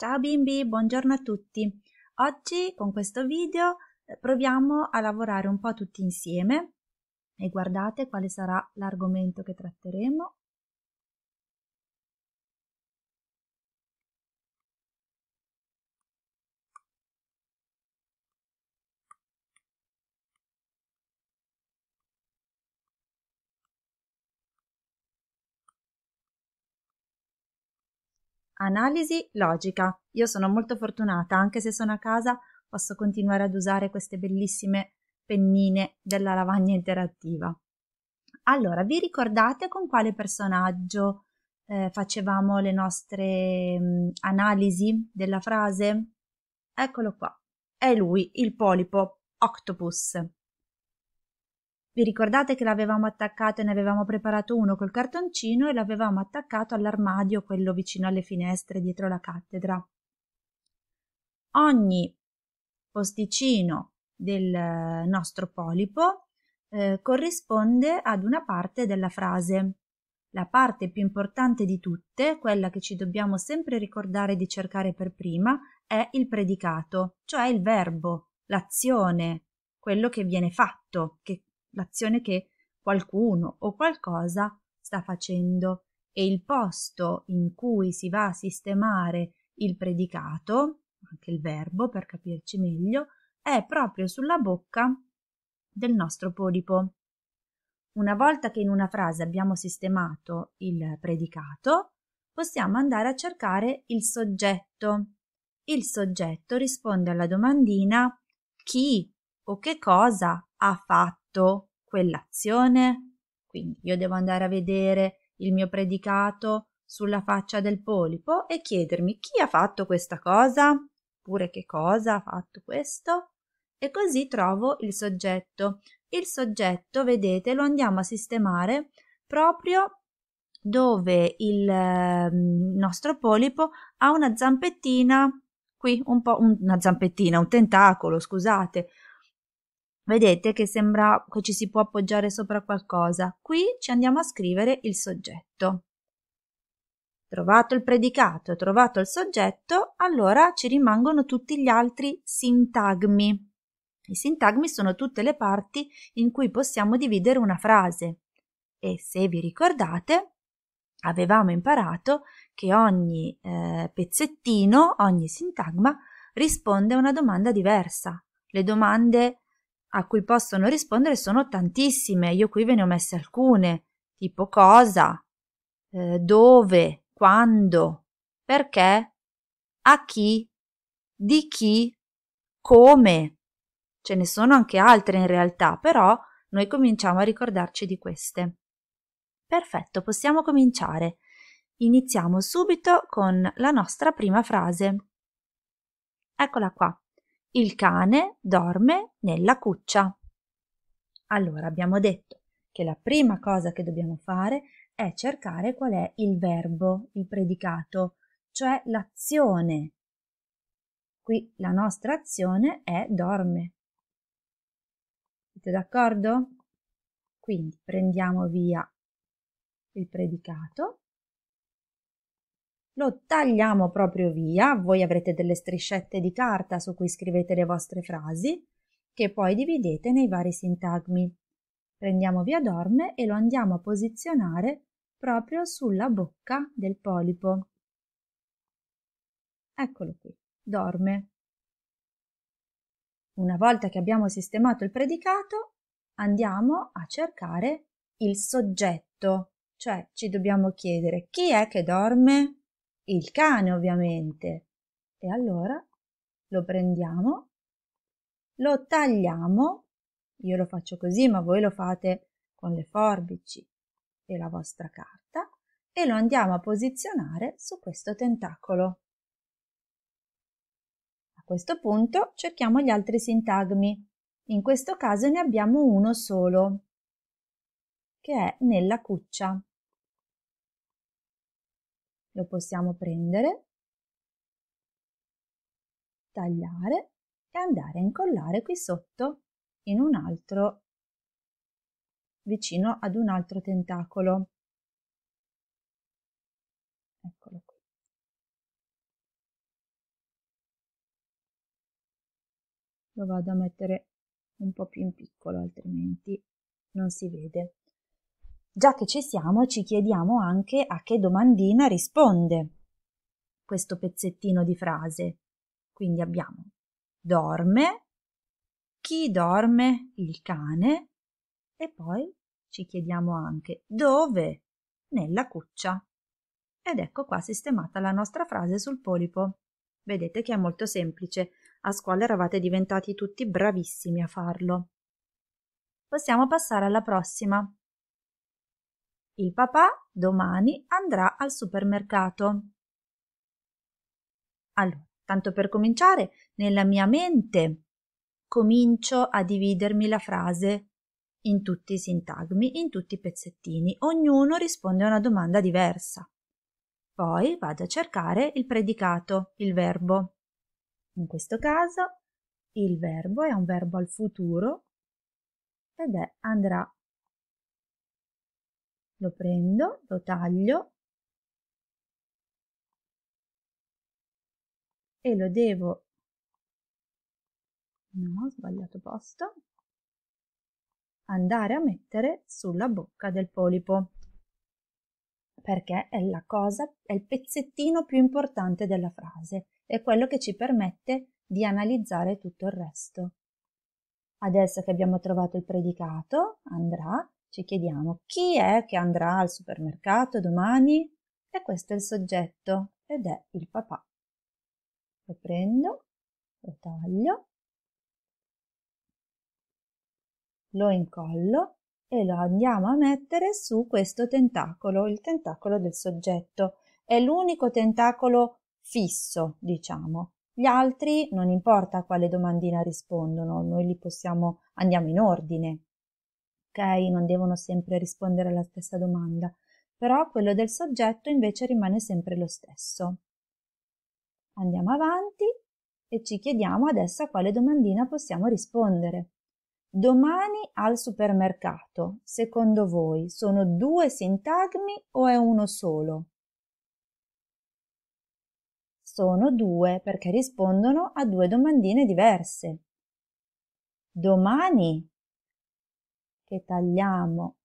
Ciao bimbi, buongiorno a tutti. Oggi con questo video eh, proviamo a lavorare un po' tutti insieme e guardate quale sarà l'argomento che tratteremo. Analisi logica. Io sono molto fortunata, anche se sono a casa posso continuare ad usare queste bellissime pennine della lavagna interattiva. Allora, vi ricordate con quale personaggio eh, facevamo le nostre mh, mm, analisi della frase? Eccolo qua. È lui, il polipo, octopus. Vi ricordate che l'avevamo attaccato e ne avevamo preparato uno col cartoncino e l'avevamo attaccato all'armadio, quello vicino alle finestre dietro la cattedra. Ogni posticino del eh, nostro polipo eh, corrisponde ad una parte della frase. La parte più importante di tutte, quella che ci dobbiamo sempre ricordare di cercare per prima, è il predicato, cioè il verbo, l'azione, quello che viene fatto, che l'azione che qualcuno o qualcosa sta facendo e il posto in cui si va a sistemare il predicato, anche il verbo per capirci meglio, è proprio sulla bocca del nostro polipo. Una volta che in una frase abbiamo sistemato il predicato, possiamo andare a cercare il soggetto. Il soggetto risponde alla domandina chi o che cosa ha fatto quell'azione? Quindi io devo andare a vedere il mio predicato sulla faccia del polipo e chiedermi chi ha fatto questa cosa, oppure che cosa ha fatto questo. E così trovo il soggetto. Il soggetto, vedete, lo andiamo a sistemare proprio dove il ehm, nostro polipo ha una zampettina qui un po' una zampettina, un tentacolo, scusate, Vedete che sembra che ci si può appoggiare sopra qualcosa. Qui ci andiamo a scrivere il soggetto. Trovato il predicato, trovato il soggetto, allora ci rimangono tutti gli altri sintagmi. I sintagmi sono tutte le parti in cui possiamo dividere una frase. E se vi ricordate, avevamo imparato che ogni eh, pezzettino, ogni sintagma risponde a una domanda diversa. Le domande a cui possono rispondere sono tantissime, io qui ve ne ho messe alcune, tipo cosa, eh, dove, quando, perché, a chi, di chi, come. Ce ne sono anche altre in realtà, però noi cominciamo a ricordarci di queste. Perfetto, possiamo cominciare. Iniziamo subito con la nostra prima frase. Eccola qua. Il cane dorme nella cuccia. Allora abbiamo detto che la prima cosa che dobbiamo fare è cercare qual è il verbo, il predicato, cioè l'azione. Qui la nostra azione è dorme. Siete d'accordo? Quindi prendiamo via il predicato lo tagliamo proprio via, voi avrete delle striscette di carta su cui scrivete le vostre frasi, che poi dividete nei vari sintagmi. Prendiamo via Dorme e lo andiamo a posizionare proprio sulla bocca del polipo. Eccolo qui, dorme. Una volta che abbiamo sistemato il predicato, andiamo a cercare il soggetto, cioè ci dobbiamo chiedere chi è che dorme, il cane ovviamente. E allora lo prendiamo, lo tagliamo, io lo faccio così, ma voi lo fate con le forbici e la vostra carta, e lo andiamo a posizionare su questo tentacolo. A questo punto cerchiamo gli altri sintagmi. In questo caso ne abbiamo uno solo, che è nella cuccia lo possiamo prendere, tagliare e andare a incollare qui sotto in un altro vicino ad un altro tentacolo. Eccolo qui. Lo vado a mettere un po' più in piccolo altrimenti non si vede. Già che ci siamo, ci chiediamo anche a che domandina risponde questo pezzettino di frase. Quindi abbiamo dorme, chi dorme? Il cane. E poi ci chiediamo anche dove? Nella cuccia. Ed ecco qua sistemata la nostra frase sul polipo. Vedete che è molto semplice. A scuola eravate diventati tutti bravissimi a farlo. Possiamo passare alla prossima. Il papà domani andrà al supermercato. Allora, tanto per cominciare, nella mia mente comincio a dividermi la frase in tutti i sintagmi, in tutti i pezzettini. Ognuno risponde a una domanda diversa. Poi vado a cercare il predicato, il verbo. In questo caso il verbo è un verbo al futuro ed è andrà lo prendo, lo taglio e lo devo no, ho sbagliato posto andare a mettere sulla bocca del polipo perché è la cosa, è il pezzettino più importante della frase, è quello che ci permette di analizzare tutto il resto. Adesso che abbiamo trovato il predicato, andrà, ci chiediamo chi è che andrà al supermercato domani? E questo è il soggetto ed è il papà. Lo prendo, lo taglio, lo incollo e lo andiamo a mettere su questo tentacolo, il tentacolo del soggetto. È l'unico tentacolo fisso, diciamo. Gli altri non importa a quale domandina rispondono, noi li possiamo, andiamo in ordine ok, non devono sempre rispondere alla stessa domanda, però quello del soggetto invece rimane sempre lo stesso. Andiamo avanti e ci chiediamo adesso a quale domandina possiamo rispondere. Domani al supermercato, secondo voi, sono due sintagmi o è uno solo? Sono due perché rispondono a due domandine diverse. Domani che tagliamo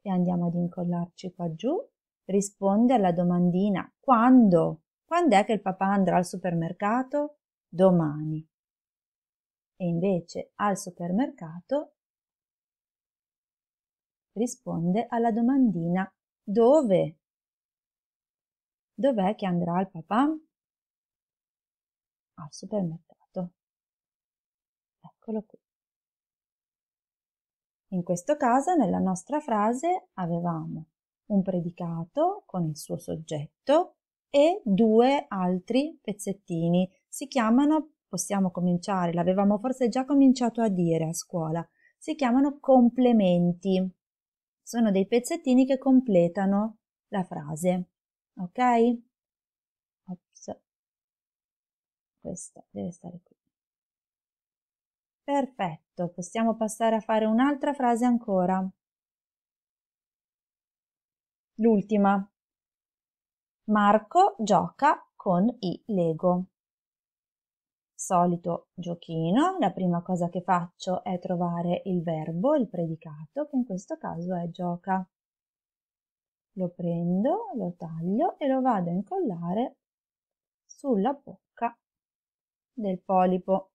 e andiamo ad incollarci qua giù risponde alla domandina quando? Quando è che il papà andrà al supermercato? Domani. E invece al supermercato risponde alla domandina dove? Dov'è che andrà il papà? Al supermercato. Eccolo qui. In questo caso nella nostra frase avevamo un predicato con il suo soggetto e due altri pezzettini. Si chiamano, possiamo cominciare, l'avevamo forse già cominciato a dire a scuola, si chiamano complementi. Sono dei pezzettini che completano la frase. Ok? Ops. Questa deve stare qui. Perfetto, possiamo passare a fare un'altra frase ancora. L'ultima. Marco gioca con i Lego. Solito giochino, la prima cosa che faccio è trovare il verbo, il predicato, che in questo caso è gioca. Lo prendo, lo taglio e lo vado a incollare sulla bocca del polipo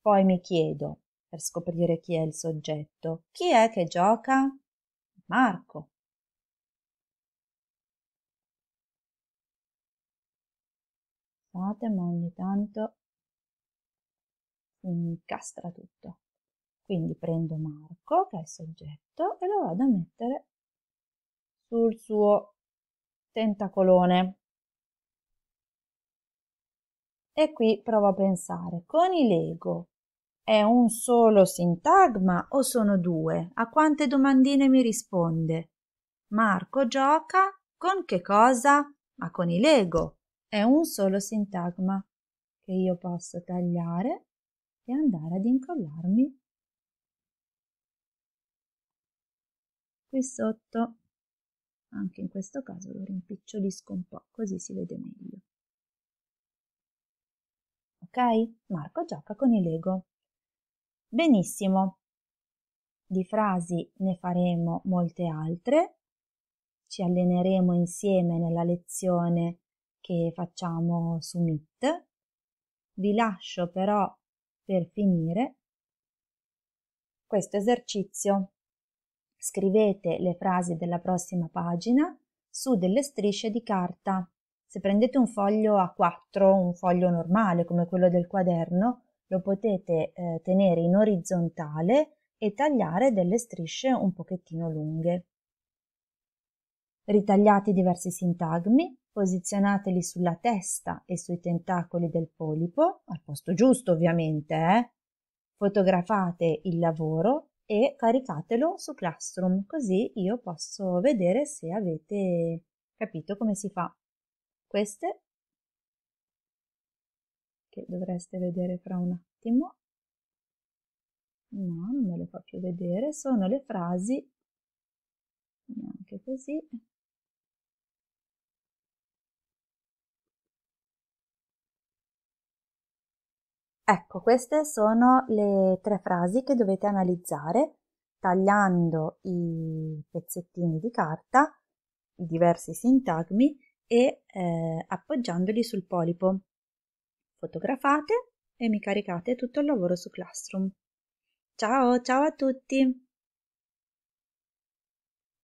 poi mi chiedo per scoprire chi è il soggetto chi è che gioca marco scusate ma ogni tanto incastra tutto quindi prendo Marco che è il soggetto e lo vado a mettere sul suo tentacolone e qui provo a pensare con i Lego è un solo sintagma o sono due? A quante domandine mi risponde? Marco gioca con che cosa? Ma con i Lego. È un solo sintagma che io posso tagliare e andare ad incollarmi qui sotto. Anche in questo caso lo rimpicciolisco un po', così si vede meglio. Ok? Marco gioca con i Lego. Benissimo. Di frasi ne faremo molte altre. Ci alleneremo insieme nella lezione che facciamo su Meet. Vi lascio però per finire questo esercizio. Scrivete le frasi della prossima pagina su delle strisce di carta. Se prendete un foglio A4, un foglio normale come quello del quaderno, lo potete eh, tenere in orizzontale e tagliare delle strisce un pochettino lunghe. Ritagliate diversi sintagmi, posizionateli sulla testa e sui tentacoli del polipo, al posto giusto ovviamente, eh? fotografate il lavoro e caricatelo su Classroom, così io posso vedere se avete capito come si fa. Queste che dovreste vedere fra un attimo. No, non me le fa più vedere, sono le frasi, neanche così. Ecco, queste sono le tre frasi che dovete analizzare tagliando i pezzettini di carta, i diversi sintagmi e eh, appoggiandoli sul polipo fotografate e mi caricate tutto il lavoro su Classroom. Ciao, ciao a tutti!